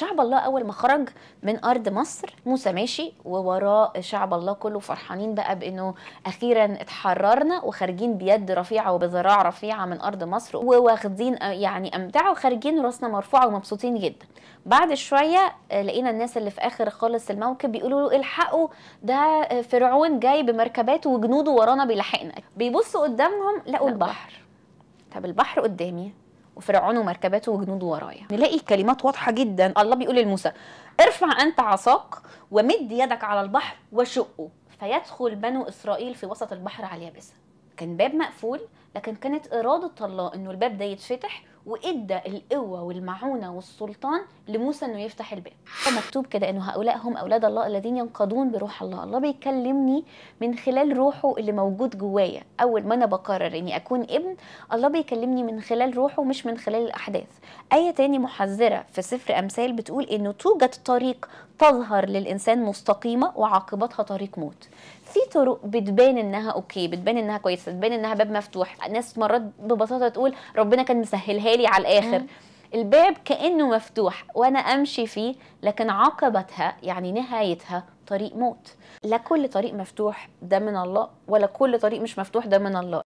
شعب الله اول ما خرج من ارض مصر موسى ماشي ووراه شعب الله كله فرحانين بقى بانه اخيرا اتحررنا وخارجين بيد رفيعه وبذراع رفيعه من ارض مصر وواخدين آه، يعني امتعه وخارجين راسنا مرفوعه ومبسوطين جدا بعد شويه آه، لقينا الناس اللي في اخر خالص الموكب بيقولوا له الحقوا ده آه، فرعون جاي بمركباته وجنوده ورانا بيلحقنا بيبصوا قدامهم لقوا البحر طب البحر قدامي وفرعون ومركباته وجنوده ورايا نلاقي كلمات واضحه جدا الله بيقول لموسى ارفع انت عصاك ومد يدك على البحر وشقه فيدخل بنو اسرائيل في وسط البحر على اليابسه كان باب مقفول لكن كانت اراده الله انه الباب ده يتفتح وادى القوه والمعونه والسلطان لموسى انه يفتح الباب مكتوب كده انه هؤلاء هم اولاد الله الذين ينقضون بروح الله الله بيكلمني من خلال روحه اللي موجود جوايا اول ما انا بقرر اني اكون ابن الله بيكلمني من خلال روحه مش من خلال الاحداث ايه تاني محذره في سفر امثال بتقول انه توجد طريق تظهر للانسان مستقيمه وعاقبتها طريق موت في طرق بتبان انها اوكي بتبان انها كويسه بتبان انها باب مفتوح ناس مرات ببساطه تقول ربنا كان مسهلها عالي على الاخر الباب كانه مفتوح وانا امشي فيه لكن عقبتها يعني نهايتها طريق موت لا كل طريق مفتوح ده من الله ولا كل طريق مش مفتوح ده من الله